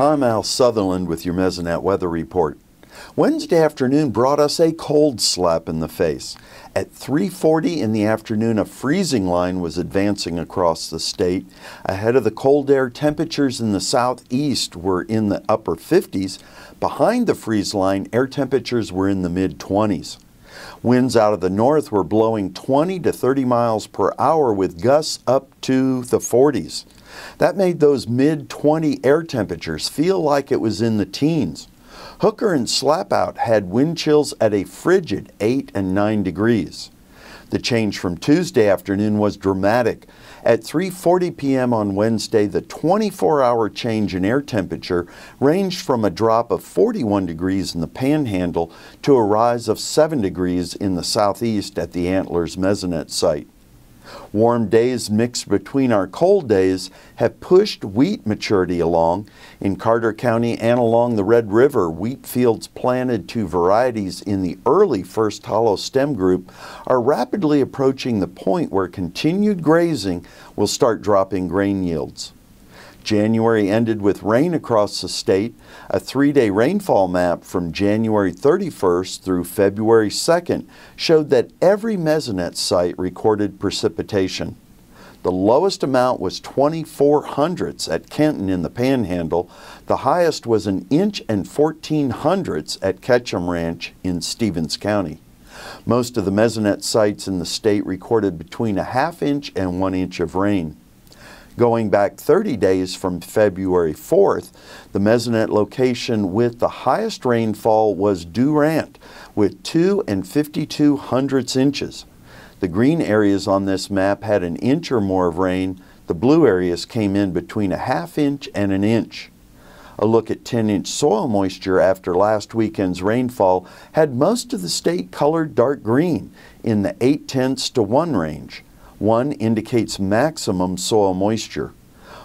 I'm Al Sutherland with your Mesonet Weather Report. Wednesday afternoon brought us a cold slap in the face. At 3:40 in the afternoon, a freezing line was advancing across the state. Ahead of the cold air, temperatures in the southeast were in the upper 50s. Behind the freeze line, air temperatures were in the mid 20s. Winds out of the north were blowing 20 to 30 miles per hour with gusts up to the 40s. That made those mid 20 air temperatures feel like it was in the teens. Hooker and Slapout had wind chills at a frigid 8 and 9 degrees. The change from Tuesday afternoon was dramatic. At 3:40 p.m. on Wednesday, the 24-hour change in air temperature ranged from a drop of 41 degrees in the Panhandle to a rise of 7 degrees in the southeast at the Antlers Mesonet site. Warm days mixed between our cold days have pushed wheat maturity along. In Carter County and along the Red River, wheat fields planted to varieties in the early first hollow stem group are rapidly approaching the point where continued grazing will start dropping grain yields. January ended with rain across the state. A three day rainfall map from January 31st through February 2nd showed that every Mesonet site recorded precipitation. The lowest amount was 24 hundredths at Kenton in the Panhandle. The highest was an inch and 14 hundredths at Ketchum Ranch in Stevens County. Most of the Mesonet sites in the state recorded between a half inch and one inch of rain. Going back 30 days from February 4th, the Mesonet location with the highest rainfall was Durant with 2 and 52 hundredths inches. The green areas on this map had an inch or more of rain. The blue areas came in between a half inch and an inch. A look at 10 inch soil moisture after last weekend's rainfall had most of the state colored dark green in the 8 tenths to 1 range. One indicates maximum soil moisture.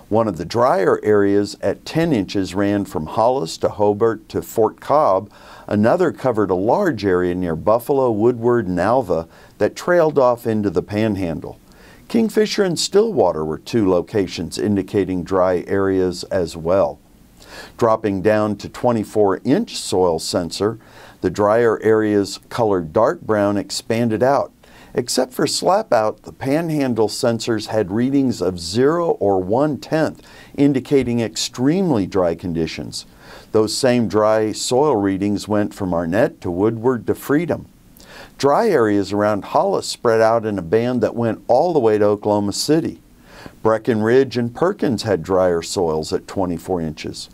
One of the drier areas at 10 inches ran from Hollis to Hobart to Fort Cobb. Another covered a large area near Buffalo, Woodward, and Alva that trailed off into the panhandle. Kingfisher and Stillwater were two locations indicating dry areas as well. Dropping down to 24 inch soil sensor, the drier areas colored dark brown expanded out Except for Slapout, the panhandle sensors had readings of 0 or 1 tenth, indicating extremely dry conditions. Those same dry soil readings went from Arnett to Woodward to Freedom. Dry areas around Hollis spread out in a band that went all the way to Oklahoma City. Breckenridge and Perkins had drier soils at 24 inches.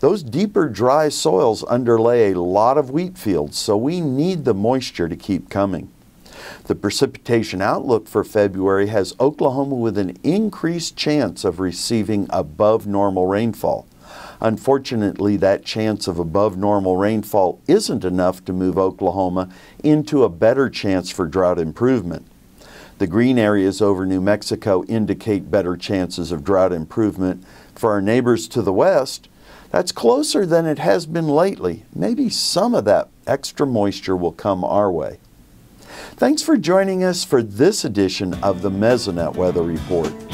Those deeper dry soils underlay a lot of wheat fields, so we need the moisture to keep coming. The precipitation outlook for February has Oklahoma with an increased chance of receiving above normal rainfall. Unfortunately, that chance of above normal rainfall isn't enough to move Oklahoma into a better chance for drought improvement. The green areas over New Mexico indicate better chances of drought improvement. For our neighbors to the west, that's closer than it has been lately. Maybe some of that extra moisture will come our way. Thanks for joining us for this edition of the Mesonet Weather Report.